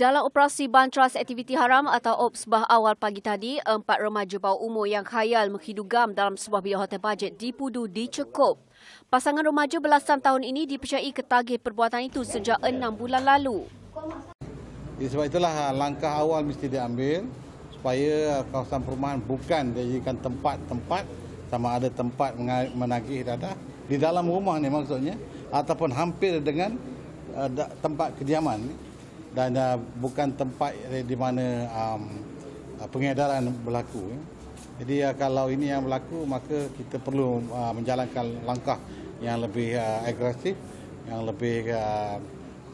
Dalam operasi Bantras Aktiviti Haram atau OPS bah awal pagi tadi, empat remaja bawah umur yang khayal menghidugam dalam sebuah bilik hotel bajet di Pudu dicekup. Pasangan remaja belasan tahun ini dipercayai ketagih perbuatan itu sejak enam bulan lalu. Ya, sebab itulah ah, langkah awal mesti diambil supaya kawasan perumahan bukan dijadikan tempat-tempat sama ada tempat menagih dadah di dalam rumah ni maksudnya ataupun hampir dengan ah, tempat kediaman ni dan uh, bukan tempat di mana um, uh, pengedaran berlaku. Eh. Jadi uh, kalau ini yang berlaku maka kita perlu uh, menjalankan langkah yang lebih uh, agresif, yang lebih uh,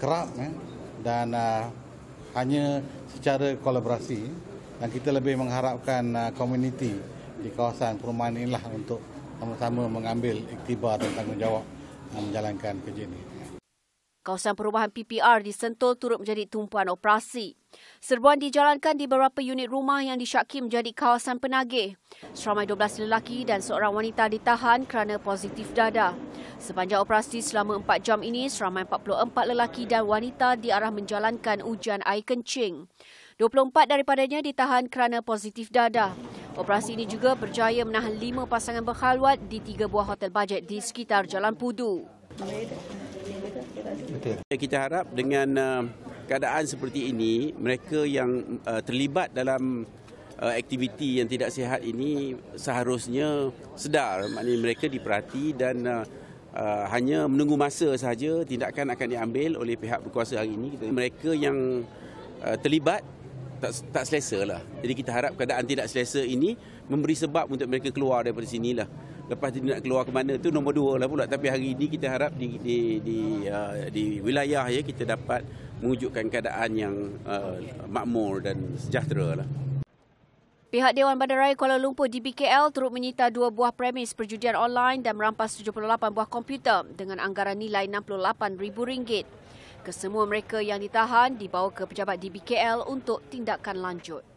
kerap eh, dan uh, hanya secara kolaborasi eh. dan kita lebih mengharapkan uh, komuniti di kawasan perumahan inilah untuk sama-sama mengambil iktibar dan tanggungjawab uh, menjalankan kerja ini kawasan perubahan PPR di Sentul turut menjadi tumpuan operasi. Serbuan dijalankan di beberapa unit rumah yang disyaki menjadi kawasan penagih. Seramai 12 lelaki dan seorang wanita ditahan kerana positif dada. Sepanjang operasi selama 4 jam ini, seramai 44 lelaki dan wanita diarah menjalankan ujian air kencing. 24 daripadanya ditahan kerana positif dada. Operasi ini juga berjaya menahan lima pasangan berhalwat di tiga buah hotel bajet di sekitar Jalan Pudu. Betul. Kita harap dengan uh, keadaan seperti ini, mereka yang uh, terlibat dalam uh, aktiviti yang tidak sihat ini seharusnya sedar. Maknanya mereka diperhati dan hanya menunggu masa sahaja tindakan akan diambil oleh pihak berkuasa hari ini. Mereka yang terlibat tak, tak selesa lah. Jadi kita harap keadaan tidak selesa ini memberi sebab untuk mereka keluar daripada sinilah lepas dia nak keluar ke mana tu nombor dua lah pula tapi hari ini kita harap di di di, uh, di wilayah ya kita dapat mewujudkan keadaan yang uh, makmur dan sejahtera lah. Pihak Dewan Bandaraya Kuala Lumpur DBKL turut menyita dua buah premis perjudian online dan merampas 78 buah komputer dengan anggaran nilai RM68,000. Kesemua mereka yang ditahan dibawa ke pejabat DBKL untuk tindakan lanjut.